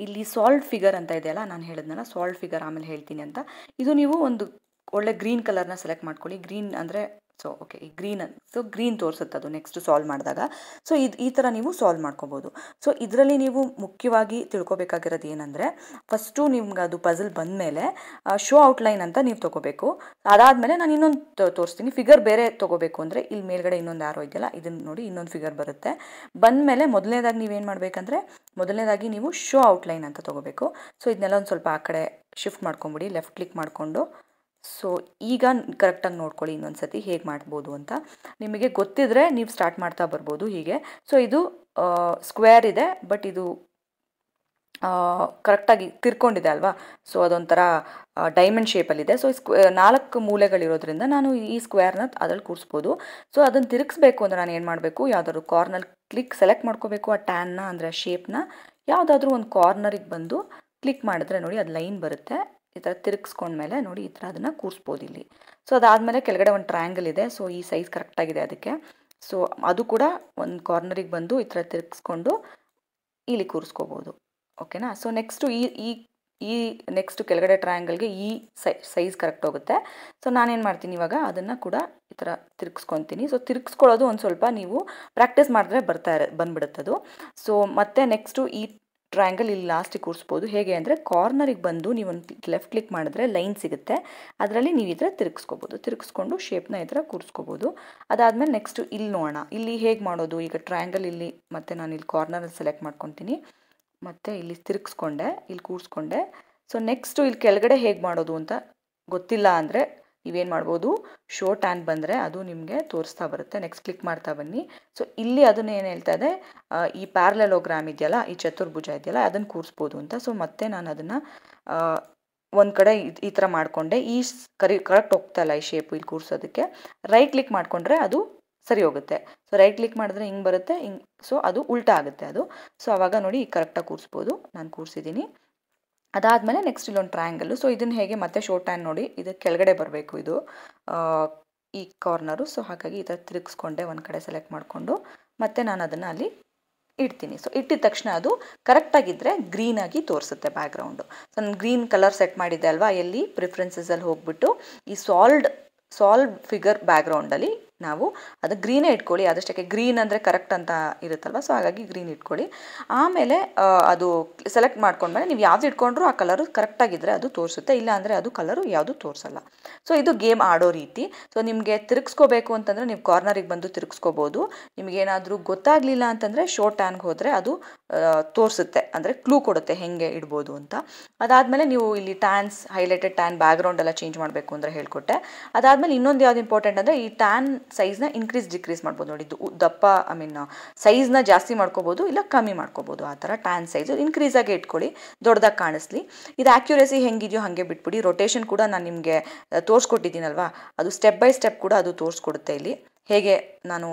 ಇಲ್ಲಿ ಸಾಲ್ಟ್ ಫಿಗರ್ ಅಂತ ಇದೆಯಲ್ಲ ನಾನು ಹೇಳಿದ್ನಲ್ಲ ಸಾಲ್ಟ್ ಫಿಗರ್ ಆಮೇಲೆ ಹೇಳ್ತೀನಿ ಅಂತ ಇದು ನೀವು ಒಂದು ಒಳ್ಳೆ ಗ್ರೀನ್ ಕಲರ್ನ ಸೆಲೆಕ್ಟ್ ಮಾಡ್ಕೊಳ್ಳಿ ಗ್ರೀನ್ ಅಂದರೆ ಸೊ ಓಕೆ ಈ ಗ್ರೀನ್ ಸೊ ಗ್ರೀನ್ ತೋರಿಸುತ್ತೆ ಅದು ನೆಕ್ಸ್ಟ್ ಸಾಲ್ವ್ ಮಾಡಿದಾಗ ಸೊ ಇದು ಈ ಥರ ನೀವು ಸಾಲ್ವ್ ಮಾಡ್ಕೋಬೋದು ಸೊ ಇದರಲ್ಲಿ ನೀವು ಮುಖ್ಯವಾಗಿ ತಿಳ್ಕೊಬೇಕಾಗಿರೋದು ಏನಂದರೆ ಫಸ್ಟು ನಿಮ್ಗೆ ಅದು ಪಝಲ್ ಬಂದಮೇಲೆ ಶೋ ಔಟ್ಲೈನ್ ಅಂತ ನೀವು ತೊಗೋಬೇಕು ಅದಾದಮೇಲೆ ನಾನು ಇನ್ನೊಂದು ತೋರಿಸ್ತೀನಿ ಫಿಗರ್ ಬೇರೆ ತೊಗೋಬೇಕು ಅಂದರೆ ಇಲ್ಲಿ ಮೇಲ್ಗಡೆ ಇನ್ನೊಂದು ಯಾರೋ ಇದೆಯಲ್ಲ ಇದನ್ನು ನೋಡಿ ಇನ್ನೊಂದು ಫಿಗರ್ ಬರುತ್ತೆ ಬಂದಮೇಲೆ ಮೊದಲನೇದಾಗಿ ನೀವೇನು ಮಾಡಬೇಕಂದ್ರೆ ಮೊದಲನೇದಾಗಿ ನೀವು ಶೋ ಔಟ್ಲೈನ್ ಅಂತ ತೊಗೋಬೇಕು ಸೊ ಇದನ್ನೆಲ್ಲ ಒಂದು ಸ್ವಲ್ಪ ಆ ಕಡೆ ಶಿಫ್ಟ್ ಮಾಡ್ಕೊಂಬಿಡಿ ಲೆಫ್ಟ್ ಕ್ಲಿಕ್ ಮಾಡಿಕೊಂಡು ಸೊ ಈಗ ಕರೆಕ್ಟಾಗಿ ನೋಡ್ಕೊಳ್ಳಿ ಇನ್ನೊಂದು ಸತಿ ಹೇಗೆ ಮಾಡ್ಬೋದು ಅಂತ ನಿಮಗೆ ಗೊತ್ತಿದ್ರೆ ನೀವು ಸ್ಟಾರ್ಟ್ ಮಾಡ್ತಾ ಬರ್ಬೋದು ಹೀಗೆ ಸೊ ಇದು ಸ್ಕ್ವೇರ್ ಇದೆ ಬಟ್ ಇದು ಕರೆಕ್ಟಾಗಿ ತಿರ್ಕೊಂಡಿದೆ ಅಲ್ವಾ ಸೊ ಅದೊಂಥರ ಡೈಮಂಡ್ ಶೇಪಲ್ಲಿದೆ ಸೊ ಸ್ಕ್ ನಾಲ್ಕು ಮೂಲೆಗಳಿರೋದ್ರಿಂದ ನಾನು ಈ ಸ್ಕ್ವೇರ್ನ ಅದ್ರಲ್ಲಿ ಕೂರಿಸ್ಬೋದು ಸೊ ಅದನ್ನು ತಿರುಗಿಸ್ಬೇಕು ಅಂದರೆ ನಾನು ಏನು ಮಾಡಬೇಕು ಯಾವುದಾದ್ರು ಕಾರ್ನರ್ ಕ್ಲಿಕ್ ಸೆಲೆಕ್ಟ್ ಮಾಡ್ಕೋಬೇಕು ಆ ಟ್ಯಾನ್ನ ಅಂದರೆ ಶೇಪ್ನ ಯಾವುದಾದ್ರೂ ಒಂದು ಕಾರ್ನರಿಗೆ ಬಂದು ಕ್ಲಿಕ್ ಮಾಡಿದ್ರೆ ನೋಡಿ ಅದು ಲೈನ್ ಬರುತ್ತೆ ಈ ಥರ ತಿರುಗಿಸ್ಕೊಂಡ್ಮೇಲೆ ನೋಡಿ ಈ ಥರ ಅದನ್ನು ಕೂರಿಸ್ಬೋದು ಇಲ್ಲಿ ಸೊ ಅದಾದಮೇಲೆ ಕೆಳಗಡೆ ಒಂದು ಟ್ರಯಾಂಗಲ್ ಇದೆ ಸೊ ಈ ಸೈಜ್ ಕರೆಕ್ಟಾಗಿದೆ ಅದಕ್ಕೆ ಸೊ ಅದು ಕೂಡ ಒಂದು ಕಾರ್ನರಿಗೆ ಬಂದು ಈ ಥರ ತಿರುಗಿಸ್ಕೊಂಡು ಇಲ್ಲಿ ಕೂರಿಸ್ಕೋಬೋದು ಓಕೆನಾ ಸೊ ನೆಕ್ಸ್ಟು ಈ ಈ ಈ ನೆಕ್ಸ್ಟು ಕೆಳಗಡೆ ಟ್ರಯಾಂಗಲ್ಗೆ ಈ ಸೈ ಸೈಜ್ ಕರೆಕ್ಟ್ ಹೋಗುತ್ತೆ ಸೊ ನಾನೇನು ಮಾಡ್ತೀನಿ ಇವಾಗ ಅದನ್ನು ಕೂಡ ಈ ಥರ ತಿರುಗಿಸ್ಕೊತೀನಿ ಸೊ ತಿರುಗಿಸ್ಕೊಳ್ಳೋದು ಒಂದು ಸ್ವಲ್ಪ ನೀವು ಪ್ರಾಕ್ಟೀಸ್ ಮಾಡಿದ್ರೆ ಬರ್ತಾ ಇರ ಬಂದುಬಿಡುತ್ತದು ಸೊ ಮತ್ತು ನೆಕ್ಸ್ಟು ಈ ಟ್ರಯಾಂಗಲ್ ಇಲ್ಲಿ ಲಾಸ್ಟಿಗೆ ಕೂರಿಸ್ಬೋದು ಹೇಗೆ ಅಂದರೆ ಕಾರ್ನರಿಗೆ ಬಂದು ನೀವೊಂದು ಲೆಫ್ಟ್ ಕ್ಲಿಕ್ ಮಾಡಿದ್ರೆ ಲೈನ್ ಸಿಗುತ್ತೆ ಅದರಲ್ಲಿ ನೀವು ಇದರ ತಿರುಗಿಸ್ಕೋಬೋದು ತಿರುಗಿಸ್ಕೊಂಡು ಶೇಪ್ನ ಇದರ ಕೂರಿಸ್ಕೋಬೋದು ಅದಾದಮೇಲೆ ನೆಕ್ಸ್ಟ್ ಇಲ್ಲಿ ನೋಡೋಣ ಇಲ್ಲಿ ಹೇಗೆ ಮಾಡೋದು ಈಗ ಟ್ರಯಾಂಗಲ್ ಇಲ್ಲಿ ಮತ್ತು ನಾನು ಇಲ್ಲಿ ಕಾರ್ನರಲ್ಲಿ ಸೆಲೆಕ್ಟ್ ಮಾಡ್ಕೊತೀನಿ ಮತ್ತು ಇಲ್ಲಿ ತಿರುಗಿಸ್ಕೊಂಡೆ ಇಲ್ಲಿ ಕೂರಿಸ್ಕೊಂಡೆ ಸೊ ನೆಕ್ಸ್ಟು ಇಲ್ಲಿ ಕೆಳಗಡೆ ಹೇಗೆ ಮಾಡೋದು ಅಂತ ಗೊತ್ತಿಲ್ಲ ಅಂದರೆ ಇವೇನು ಮಾಡ್ಬೋದು ಶೋ ಟ್ಯಾನ್ ಬಂದರೆ ಅದು ನಿಮಗೆ ತೋರಿಸ್ತಾ ಬರುತ್ತೆ ನೆಕ್ಸ್ಟ್ ಕ್ಲಿಕ್ ಮಾಡ್ತಾ ಬನ್ನಿ ಸೊ ಇಲ್ಲಿ ಅದನ್ನ ಏನು ಹೇಳ್ತಾ ಇದೆ ಈ ಪ್ಯಾರ್ಲೆಲೋಗ್ರಾಮ್ ಇದೆಯಲ್ಲ ಈ ಚತುರ್ಭುಜ ಇದೆಯಲ್ಲ ಅದನ್ನು ಕೂರಿಸ್ಬೋದು ಅಂತ ಸೊ ಮತ್ತೆ ನಾನು ಅದನ್ನು ಒಂದು ಕಡೆ ಈ ಥರ ಮಾಡಿಕೊಂಡೆ ಈ ಕರಿ ಕರೆಕ್ಟ್ ಹೋಗ್ತಾ ಇಲ್ಲ ಈ ಶೇಪ್ ಇಲ್ಲಿ ಕೂರಿಸೋದಕ್ಕೆ ರೈಟ್ ಕ್ಲಿಕ್ ಮಾಡಿಕೊಂಡ್ರೆ ಅದು ಸರಿ ಹೋಗುತ್ತೆ ಸೊ ರೈಟ್ ಕ್ಲಿಕ್ ಮಾಡಿದ್ರೆ ಹಿಂಗೆ ಬರುತ್ತೆ ಹಿಂಗೆ ಸೊ ಅದು ಉಲ್ಟಾ ಆಗುತ್ತೆ ಅದು ಸೊ ಆವಾಗ ನೋಡಿ ಕರೆಕ್ಟಾಗಿ ಕೂರಿಸ್ಬೋದು ನಾನು ಕೂರಿಸಿದ್ದೀನಿ ಅದಾದಮೇಲೆ ನೆಕ್ಸ್ಟ್ ಇಲ್ಲೊಂದು ಟ್ರಯಾಂಗಲ್ಲು ಸೊ ಇದನ್ನು ಹೇಗೆ ಮತ್ತೆ ಶೋ ಟ್ಯಾನ್ ನೋಡಿ ಇದು ಕೆಳಗಡೆ ಬರಬೇಕು ಇದು ಈ ಕಾರ್ನರು ಸೊ ಹಾಗಾಗಿ ಈ ಥರ ತಿರುಗಿಸ್ಕೊಂಡೆ ಒಂದು ಕಡೆ ಸೆಲೆಕ್ಟ್ ಮಾಡಿಕೊಂಡು ಮತ್ತೆ ನಾನು ಅದನ್ನು ಅಲ್ಲಿ ಇಡ್ತೀನಿ ಸೊ ಇಟ್ಟಿದ ತಕ್ಷಣ ಅದು ಕರೆಕ್ಟಾಗಿದ್ದರೆ ಗ್ರೀನಾಗಿ ತೋರಿಸುತ್ತೆ ಬ್ಯಾಕ್ಗ್ರೌಂಡು ಸೊ ನಾನು ಗ್ರೀನ್ ಕಲರ್ ಸೆಟ್ ಮಾಡಿದ್ದೆ ಅಲ್ವಾ ಎಲ್ಲಿ ಪ್ರಿಫ್ರೆನ್ಸಸಲ್ಲಿ ಹೋಗ್ಬಿಟ್ಟು ಈ ಸಾಲ್ಡ್ ಸಾಲ್ಡ್ ಫಿಗರ್ ಬ್ಯಾಕ್ಗ್ರೌಂಡಲ್ಲಿ ನಾವು ಅದು ಗ್ರೀನೇ ಇಟ್ಕೊಳ್ಳಿ ಅದಷ್ಟಕ್ಕೆ ಗ್ರೀನ್ ಅಂದರೆ ಕರೆಕ್ಟ್ ಅಂತ ಇರುತ್ತಲ್ವ ಸೊ ಹಾಗಾಗಿ ಗ್ರೀನ್ ಇಟ್ಕೊಳ್ಳಿ ಆಮೇಲೆ ಅದು ಸೆಲೆಕ್ಟ್ ಮಾಡ್ಕೊಂಡ್ಮೇಲೆ ನೀವು ಯಾವ್ದು ಇಟ್ಕೊಂಡ್ರೂ ಆ ಕಲರು ಕರೆಕ್ಟಾಗಿದ್ದರೆ ಅದು ತೋರಿಸುತ್ತೆ ಇಲ್ಲ ಅಂದರೆ ಅದು ಕಲರು ಯಾವುದು ತೋರಿಸಲ್ಲ ಸೊ ಇದು ಗೇಮ್ ಆಡೋ ರೀತಿ ಸೊ ನಿಮಗೆ ತಿರುಗಿಸ್ಕೋಬೇಕು ಅಂತಂದರೆ ನೀವು ಕಾರ್ನರಿಗೆ ಬಂದು ತಿರುಗಿಸ್ಕೋಬೋದು ನಿಮಗೇನಾದರೂ ಗೊತ್ತಾಗಲಿಲ್ಲ ಅಂತಂದರೆ ಶೋ ಟ್ಯಾನ್ಗೆ ಹೋದರೆ ಅದು ತೋರಿಸುತ್ತೆ ಅಂದರೆ ಕ್ಲೂ ಕೊಡುತ್ತೆ ಹೆಂಗೆ ಇಡ್ಬೋದು ಅಂತ ಅದಾದಮೇಲೆ ನೀವು ಇಲ್ಲಿ ಟ್ಯಾನ್ಸ್ ಹೈಲೈಟೆಡ್ ಟ್ಯಾನ್ ಬ್ಯಾಕ್ಗ್ರೌಂಡ್ ಎಲ್ಲ ಚೇಂಜ್ ಮಾಡಬೇಕು ಅಂದರೆ ಹೇಳ್ಕೊಟ್ಟೆ ಅದಾದಮೇಲೆ ಇನ್ನೊಂದು ಯಾವುದು ಇಂಪಾರ್ಟೆಂಟ್ ಅಂದರೆ ಈ ಟ್ಯಾನ್ ಸೈಜ್ನ ಇನ್ಕ್ರೀಸ್ ಡಿಕ್ರೀಸ್ ಮಾಡ್ಬೋದು ನೋಡಿ ದಪ್ಪ ಐ ಮೀನ್ ಸೈಜ್ನ ಜಾಸ್ತಿ ಮಾಡ್ಕೋಬೋದು ಇಲ್ಲ ಕಮ್ಮಿ ಮಾಡ್ಕೋಬೋದು ಆ ಥರ ಟ್ಯಾನ್ ಸೈಜು ಆಗಿ ಇಟ್ಕೊಳ್ಳಿ ದೊಡ್ಡದಾಗಿ ಕಾಣಿಸ್ಲಿ ಇದು ಆ್ಯಕ್ಯುರೇಸಿ ಹೆಂಗಿದೆಯೋ ಹಾಗೆ ಬಿಟ್ಬಿಡಿ ರೊಟೇಷನ್ ಕೂಡ ನಾನು ನಿಮಗೆ ತೋರಿಸ್ಕೊಟ್ಟಿದ್ದೀನಲ್ವಾ ಅದು ಸ್ಟೆಪ್ ಬೈ ಸ್ಟೆಪ್ ಕೂಡ ಅದು ತೋರಿಸ್ಕೊಡುತ್ತೆ ಇಲ್ಲಿ ಹೇಗೆ ನಾನು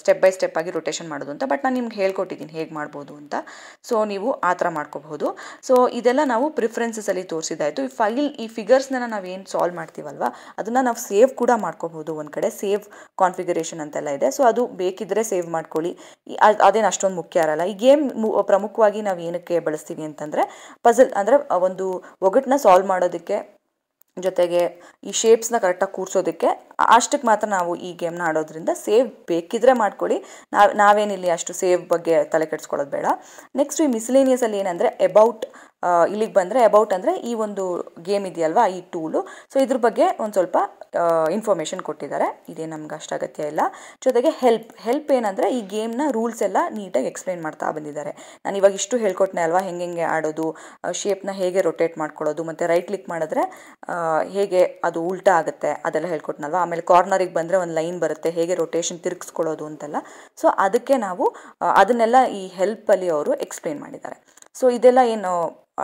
ಸ್ಟೆಪ್ ಬೈ ಸ್ಟೆಪ್ ಆಗಿ ರೊಟೇಷನ್ ಮಾಡೋದು ಅಂತ ಬಟ್ ನಾನು ನಿಮ್ಗೆ ಹೇಳ್ಕೊಟ್ಟಿದ್ದೀನಿ ಹೇಗೆ ಮಾಡ್ಬೋದು ಅಂತ ಸೊ ನೀವು ಆ ಥರ ಮಾಡ್ಕೋಬಹುದು ಸೊ ಇದೆಲ್ಲ ನಾವು ಪ್ರಿಫರೆನ್ಸಸಲ್ಲಿ ತೋರಿಸಿದಾಯಿತು ಈ ಫೈಲ್ ಈ ಫಿಗರ್ಸ್ನ ನಾವು ಏನು ಸಾಲ್ವ್ ಮಾಡ್ತೀವಲ್ವ ಅದನ್ನು ನಾವು ಸೇವ್ ಕೂಡ ಮಾಡ್ಕೋಬಹುದು ಒಂದು ಕಡೆ ಸೇವ್ ಕಾನ್ಫಿಗರೇಷನ್ ಅಂತೆಲ್ಲ ಇದೆ ಸೊ ಅದು ಬೇಕಿದ್ದರೆ ಸೇವ್ ಮಾಡ್ಕೊಳ್ಳಿ ಅದೇನು ಅಷ್ಟೊಂದು ಮುಖ್ಯ ಇರಲ್ಲ ಈ ಗೇಮ್ ಪ್ರಮುಖವಾಗಿ ನಾವು ಏನಕ್ಕೆ ಬಳಸ್ತೀವಿ ಅಂತಂದರೆ ಪಜಲ್ ಅಂದರೆ ಒಂದು ಒಗಟನ್ನ ಸಾಲ್ವ್ ಮಾಡೋದಕ್ಕೆ ಜೊತೆಗೆ ಈ ಶೇಪ್ಸ್ನ ಕರೆಕ್ಟಾಗಿ ಕೂರಿಸೋದಕ್ಕೆ ಅಷ್ಟಕ್ಕೆ ಮಾತ್ರ ನಾವು ಈ ಗೇಮ್ನ ಆಡೋದ್ರಿಂದ ಸೇವ್ ಬೇಕಿದ್ರೆ ಮಾಡ್ಕೊಳ್ಳಿ ನಾವು ನಾವೇನಿಲ್ಲಿ ಅಷ್ಟು ಸೇವ್ ಬಗ್ಗೆ ತಲೆ ಕೆಡಿಸ್ಕೊಳ್ಳೋದು ಬೇಡ ನೆಕ್ಸ್ಟ್ ಈ ಮಿಸ್ಲೇನಿಯಸಲ್ಲಿ ಏನಂದರೆ ಎಬೌಟ್ ಇಲ್ಲಿಗೆ ಬಂದರೆ ಎಬೌಟ್ ಅಂದರೆ ಈ ಒಂದು ಗೇಮ್ ಇದೆಯಲ್ವ ಈ ಟೂಲು ಸೊ ಇದ್ರ ಬಗ್ಗೆ ಒಂದು ಸ್ವಲ್ಪ ಇನ್ಫಾರ್ಮೇಷನ್ ಕೊಟ್ಟಿದ್ದಾರೆ ಇದೇ ನಮ್ಗೆ ಅಷ್ಟು ಅಗತ್ಯ ಇಲ್ಲ ಜೊತೆಗೆ ಹೆಲ್ಪ್ ಹೆಲ್ಪ್ ಏನಂದರೆ ಈ ಗೇಮ್ನ ರೂಲ್ಸ್ ಎಲ್ಲ ನೀಟಾಗಿ ಎಕ್ಸ್ಪ್ಲೈನ್ ಮಾಡ್ತಾ ಬಂದಿದ್ದಾರೆ ನಾನು ಇವಾಗ ಇಷ್ಟು ಹೇಳ್ಕೊಟ್ನೆ ಅಲ್ವಾ ಹೆಂಗೆ ಹೆಂಗೆ ಆಡೋದು ಶೇಪ್ನ ಹೇಗೆ ರೊಟೇಟ್ ಮಾಡ್ಕೊಳ್ಳೋದು ಮತ್ತು ರೈಟ್ ಕ್ಲಿಕ್ ಮಾಡಿದ್ರೆ ಹೇಗೆ ಅದು ಉಲ್ಟಾ ಆಗುತ್ತೆ ಅದೆಲ್ಲ ಹೇಳ್ಕೊಟ್ನಲ್ವ ಆಮೇಲೆ ಕಾರ್ನರಿಗೆ ಬಂದರೆ ಒಂದು ಲೈನ್ ಬರುತ್ತೆ ಹೇಗೆ ರೊಟೇಷನ್ ತಿರುಗಿಸ್ಕೊಳ್ಳೋದು ಅಂತೆಲ್ಲ ಸೊ ಅದಕ್ಕೆ ನಾವು ಅದನ್ನೆಲ್ಲ ಈ ಹೆಲ್ಪಲ್ಲಿ ಅವರು ಎಕ್ಸ್ಪ್ಲೇನ್ ಮಾಡಿದ್ದಾರೆ ಸೊ ಇದೆಲ್ಲ ಏನು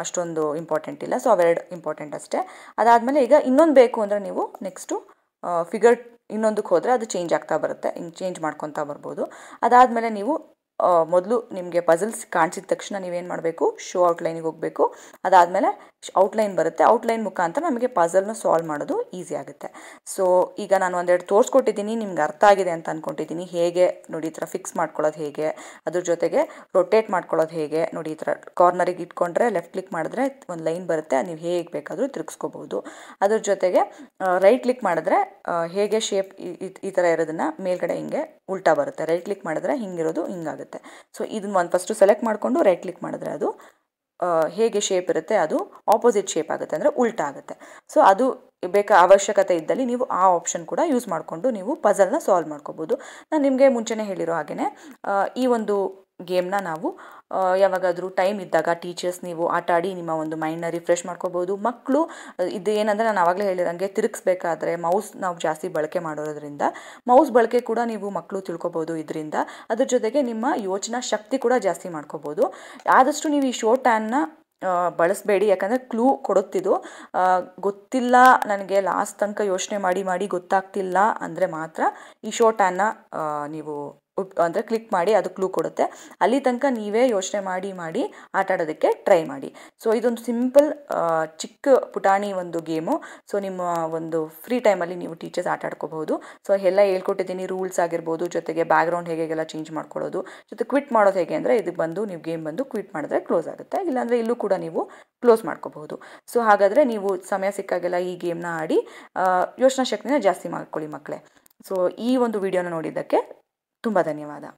ಅಷ್ಟೊಂದು ಇಂಪಾರ್ಟೆಂಟ್ ಇಲ್ಲ ಸೊ ಅವೆರಡು ಇಂಪಾರ್ಟೆಂಟ್ ಅಷ್ಟೇ ಅದಾದಮೇಲೆ ಈಗ ಇನ್ನೊಂದು ಬೇಕು ಅಂದರೆ ನೀವು ನೆಕ್ಸ್ಟು ಫಿಗರ್ ಇನ್ನೊಂದಕ್ಕೆ ಹೋದರೆ ಅದು ಚೇಂಜ್ ಆಗ್ತಾ ಬರುತ್ತೆ ಹಿಂಗೆ ಚೇಂಜ್ ಮಾಡ್ಕೊತಾ ಬರ್ಬೋದು ಅದಾದಮೇಲೆ ನೀವು ಮೊದಲು ನಿಮಗೆ ಪಜಲ್ಸ್ ಕಾಣಿಸಿದ ತಕ್ಷಣ ನೀವೇನು ಮಾಡಬೇಕು ಶೋ ಲೈನಿಗೆ ಹೋಗಬೇಕು ಅದಾದಮೇಲೆ ಔಟ್ಲೈನ್ ಬರುತ್ತೆ ಔಟ್ಲೈನ್ ಮುಖಾಂತರ ನಮಗೆ ಪಝಲ್ನ ಸಾಲ್ವ್ ಮಾಡೋದು ಈಸಿ ಆಗುತ್ತೆ ಸೊ ಈಗ ನಾನು ಒಂದೆರಡು ತೋರಿಸ್ಕೊಟ್ಟಿದ್ದೀನಿ ನಿಮ್ಗೆ ಅರ್ಥ ಆಗಿದೆ ಅಂತ ಅಂದ್ಕೊಂಡಿದ್ದೀನಿ ಹೇಗೆ ನೋಡಿ ಈ ಥರ ಫಿಕ್ಸ್ ಮಾಡ್ಕೊಳ್ಳೋದು ಹೇಗೆ ಅದ್ರ ಜೊತೆಗೆ ರೊಟೇಟ್ ಮಾಡ್ಕೊಳ್ಳೋದು ಹೇಗೆ ನೋಡಿ ಈ ಥರ ಕಾರ್ನರಿಗೆ ಇಟ್ಕೊಂಡ್ರೆ ಲೆಫ್ಟ್ ಕ್ಲಿಕ್ ಮಾಡಿದ್ರೆ ಒಂದು ಲೈನ್ ಬರುತ್ತೆ ನೀವು ಹೇಗೆ ಬೇಕಾದರೂ ತಿರುಗಿಸ್ಕೋಬಹುದು ಅದ್ರ ಜೊತೆಗೆ ರೈಟ್ ಕ್ಲಿಕ್ ಮಾಡಿದ್ರೆ ಹೇಗೆ ಶೇಪ್ ಈ ಥರ ಇರೋದನ್ನ ಮೇಲ್ಗಡೆ ಹಿಂಗೆ ಉಲ್ಟಾ ಬರುತ್ತೆ ರೈಟ್ ಕ್ಲಿಕ್ ಮಾಡಿದ್ರೆ ಹಿಂಗಿರೋದು ಹಿಂಗಾಗುತ್ತೆ ಸೊ ಇದನ್ನ ಒಂದು ಫಸ್ಟು ಸೆಲೆಕ್ಟ್ ಮಾಡಿಕೊಂಡು ರೈಟ್ ಕ್ಲಿಕ್ ಮಾಡಿದ್ರೆ ಅದು ಹೇಗೆ ಶೇಪ್ ಇರುತ್ತೆ ಅದು ಆಪೋಸಿಟ್ ಶೇಪ್ ಆಗುತ್ತೆ ಅಂದರೆ ಉಲ್ಟಾ ಆಗುತ್ತೆ ಸೊ ಅದು ಬೇಕಾ ಅವಶ್ಯಕತೆ ಇದ್ದಲ್ಲಿ ನೀವು ಆ ಆಪ್ಷನ್ ಕೂಡ ಯೂಸ್ ಮಾಡಿಕೊಂಡು ನೀವು ಪಝಲ್ನ ಸಾಲ್ವ್ ಮಾಡ್ಕೋಬೋದು ನಾನು ನಿಮಗೆ ಮುಂಚೆನೇ ಹೇಳಿರೋ ಹಾಗೆಯೇ ಈ ಒಂದು ಗೇಮ್ನ ನಾವು ಯಾವಾಗಾದರೂ ಟೈಮ್ ಇದ್ದಾಗ ಟೀಚರ್ಸ್ ನೀವು ಆಟ ಆಡಿ ನಿಮ್ಮ ಒಂದು ಮೈಂಡ್ನ ರಿಫ್ರೆಶ್ ಮಾಡ್ಕೋಬೋದು ಮಕ್ಕಳು ಇದು ಏನಂದರೆ ನಾನು ಆವಾಗಲೇ ಹೇಳಿದಂಗೆ ತಿರುಗಿಸ್ಬೇಕಾದ್ರೆ ಮೌಸ್ ನಾವು ಜಾಸ್ತಿ ಬಳಕೆ ಮಾಡೋದ್ರಿಂದ ಮೌಸ್ ಬಳಕೆ ಕೂಡ ನೀವು ಮಕ್ಕಳು ತಿಳ್ಕೊಬೋದು ಇದರಿಂದ ಅದ್ರ ಜೊತೆಗೆ ನಿಮ್ಮ ಯೋಚನಾ ಶಕ್ತಿ ಕೂಡ ಜಾಸ್ತಿ ಮಾಡ್ಕೋಬೋದು ಆದಷ್ಟು ನೀವು ಈ ಶೋ ಟ್ಯಾನ್ನ ಬಳಸಬೇಡಿ ಯಾಕಂದರೆ ಕ್ಲೂ ಕೊಡುತ್ತಿದ್ದು ಗೊತ್ತಿಲ್ಲ ನನಗೆ ಲಾಸ್ಟ್ ತನಕ ಯೋಚನೆ ಮಾಡಿ ಮಾಡಿ ಗೊತ್ತಾಗ್ತಿಲ್ಲ ಅಂದರೆ ಮಾತ್ರ ಈ ಶೋ ಟ್ಯಾನ್ನ ನೀವು ಉಪ್ ಅಂದರೆ ಕ್ಲಿಕ್ ಮಾಡಿ ಅದು ಕ್ಲೂ ಕೊಡುತ್ತೆ ಅಲ್ಲಿ ತನಕ ನೀವೇ ಯೋಚನೆ ಮಾಡಿ ಮಾಡಿ ಆಟ ಆಡೋದಕ್ಕೆ ಟ್ರೈ ಮಾಡಿ ಸೊ ಇದೊಂದು ಸಿಂಪಲ್ ಚಿಕ್ಕ ಪುಟಾಣಿ ಒಂದು ಗೇಮು ಸೊ ನಿಮ್ಮ ಒಂದು ಫ್ರೀ ಟೈಮಲ್ಲಿ ನೀವು ಟೀಚರ್ಸ್ ಆಟ ಆಡ್ಕೋಬಹುದು ಸೊ ಎಲ್ಲ ಹೇಳ್ಕೊಟ್ಟಿದ್ದೀನಿ ರೂಲ್ಸ್ ಆಗಿರ್ಬೋದು ಜೊತೆಗೆ ಬ್ಯಾಕ್ಗ್ರೌಂಡ್ ಹೇಗೆಲ್ಲ ಚೇಂಜ್ ಮಾಡ್ಕೊಳ್ಳೋದು ಜೊತೆ ಕ್ವಿಟ್ ಮಾಡೋದು ಹೇಗೆ ಅಂದರೆ ಇದು ಬಂದು ನೀವು ಗೇಮ್ ಬಂದು ಕ್ವಿಟ್ ಮಾಡಿದ್ರೆ ಕ್ಲೋಸ್ ಆಗುತ್ತೆ ಇಲ್ಲಾಂದರೆ ಇಲ್ಲೂ ಕೂಡ ನೀವು ಕ್ಲೋಸ್ ಮಾಡ್ಕೋಬಹುದು ಸೊ ಹಾಗಾದರೆ ನೀವು ಸಮಯ ಸಿಕ್ಕಾಗೆಲ್ಲ ಈ ಗೇಮ್ನ ಆಡಿ ಯೋಚನಾ ಶಕ್ತಿನ ಜಾಸ್ತಿ ಮಾಡ್ಕೊಳ್ಳಿ ಮಕ್ಕಳೇ ಸೊ ಈ ಒಂದು ವಿಡಿಯೋನ ನೋಡಿದ್ದಕ್ಕೆ ತುಂಬ ಧನ್ಯವಾದ